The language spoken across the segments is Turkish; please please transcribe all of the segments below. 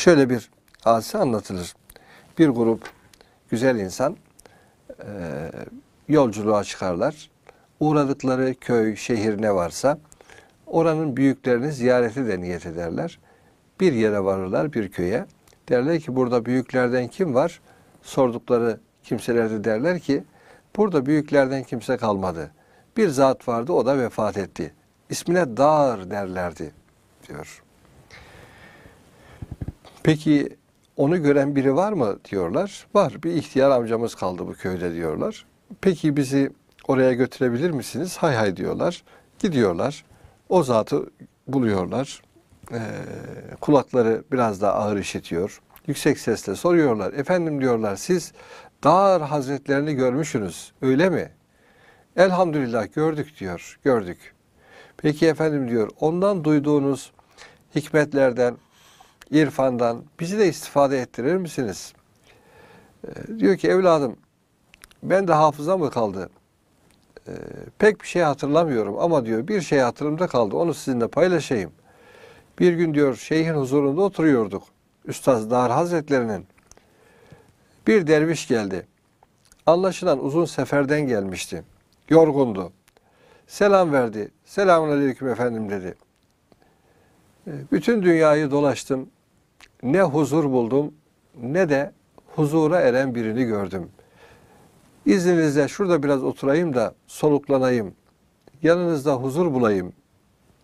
Şöyle bir hadise anlatılır. Bir grup güzel insan yolculuğa çıkarlar. Uğradıkları köy, şehir ne varsa oranın büyüklerini ziyareti de niyet ederler. Bir yere varırlar, bir köye. Derler ki burada büyüklerden kim var? Sordukları kimselerde derler ki burada büyüklerden kimse kalmadı. Bir zat vardı o da vefat etti. İsmine dar derlerdi diyor. Peki onu gören biri var mı diyorlar. Var bir ihtiyar amcamız kaldı bu köyde diyorlar. Peki bizi oraya götürebilir misiniz? Hay hay diyorlar. Gidiyorlar. O zatı buluyorlar. Ee, kulakları biraz daha ağır işitiyor. Yüksek sesle soruyorlar. Efendim diyorlar siz Dar Hazretlerini görmüşsünüz öyle mi? Elhamdülillah gördük diyor. Gördük. Peki efendim diyor ondan duyduğunuz hikmetlerden, irfandan bizi de istifade ettirir misiniz? E, diyor ki evladım ben de hafıza mı kaldı? E, pek bir şey hatırlamıyorum ama diyor bir şey hatırımda kaldı onu sizinle paylaşayım. Bir gün diyor şeyhin huzurunda oturuyorduk. Üstaz Dar Hazretlerinin. Bir derviş geldi. Anlaşılan uzun seferden gelmişti. Yorgundu. Selam verdi. Selamun aleyküm efendim dedi. Ee, bütün dünyayı dolaştım ne huzur buldum ne de huzura eren birini gördüm. İzninizle şurada biraz oturayım da soluklanayım. Yanınızda huzur bulayım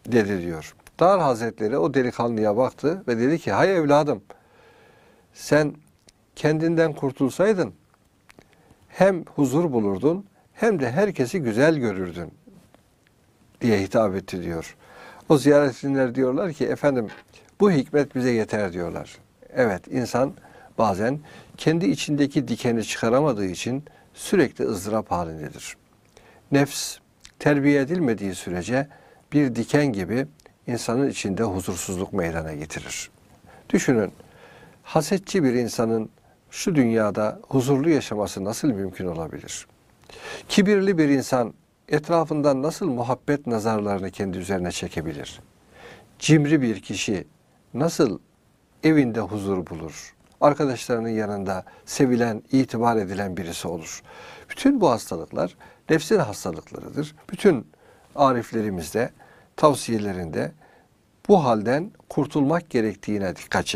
dedi diyor. Dar Hazretleri o delikanlıya baktı ve dedi ki hay evladım sen kendinden kurtulsaydın hem huzur bulurdun hem de herkesi güzel görürdün diye hitap etti diyor. O ziyaretçiler diyorlar ki efendim bu hikmet bize yeter diyorlar. Evet insan bazen kendi içindeki dikeni çıkaramadığı için sürekli ızdırap halindedir. Nefs terbiye edilmediği sürece bir diken gibi insanın içinde huzursuzluk meydana getirir. Düşünün, hasetçi bir insanın şu dünyada huzurlu yaşaması nasıl mümkün olabilir? Kibirli bir insan etrafından nasıl muhabbet nazarlarını kendi üzerine çekebilir? Cimri bir kişi nasıl evinde huzur bulur? Arkadaşlarının yanında sevilen, itibar edilen birisi olur. Bütün bu hastalıklar nefsin hastalıklarıdır. Bütün ariflerimizde, tavsiyelerinde bu halden kurtulmak gerektiğine dikkat çekiyor.